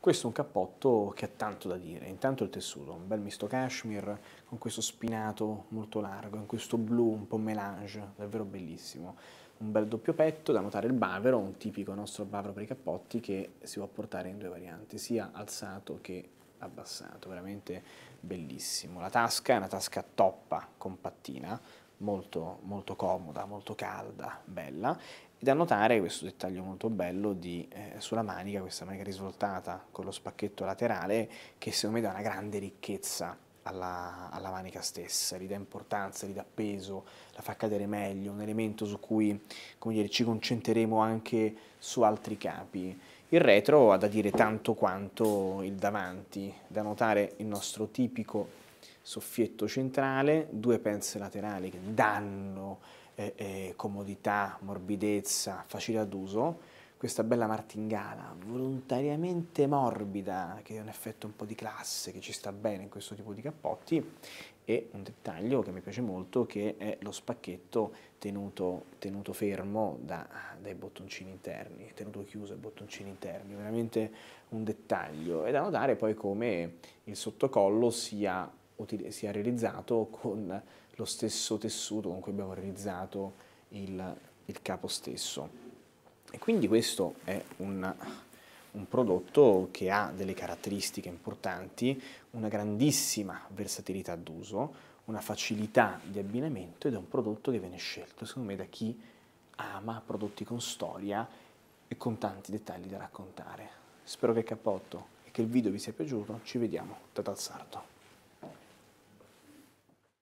Questo è un cappotto che ha tanto da dire, intanto il tessuto, un bel misto cashmere con questo spinato molto largo, in questo blu un po' melange, davvero bellissimo. Un bel doppio petto, da notare il bavero, un tipico nostro bavero per i cappotti che si può portare in due varianti, sia alzato che abbassato, veramente bellissimo. La tasca è una tasca toppa, compattina, molto, molto comoda, molto calda, bella. E da notare questo dettaglio molto bello di, eh, sulla manica, questa manica risvoltata con lo spacchetto laterale che secondo me dà una grande ricchezza alla, alla manica stessa, gli dà importanza, gli dà peso, la fa cadere meglio, un elemento su cui dire, ci concentreremo anche su altri capi. Il retro ha da dire tanto quanto il davanti, da notare il nostro tipico soffietto centrale, due pence laterali che danno eh, eh, comodità, morbidezza, facilità d'uso, questa bella martingala volontariamente morbida che è un effetto un po' di classe che ci sta bene in questo tipo di cappotti e un dettaglio che mi piace molto che è lo spacchetto tenuto, tenuto fermo da, dai bottoncini interni, tenuto chiuso i bottoncini interni, veramente un dettaglio. E da notare poi come il sottocollo sia sia realizzato con lo stesso tessuto con cui abbiamo realizzato il, il capo stesso. E quindi questo è un, un prodotto che ha delle caratteristiche importanti, una grandissima versatilità d'uso, una facilità di abbinamento ed è un prodotto che viene scelto, secondo me, da chi ama prodotti con storia e con tanti dettagli da raccontare. Spero che il cappotto e che il video vi sia piaciuto, ci vediamo da Tazzardo.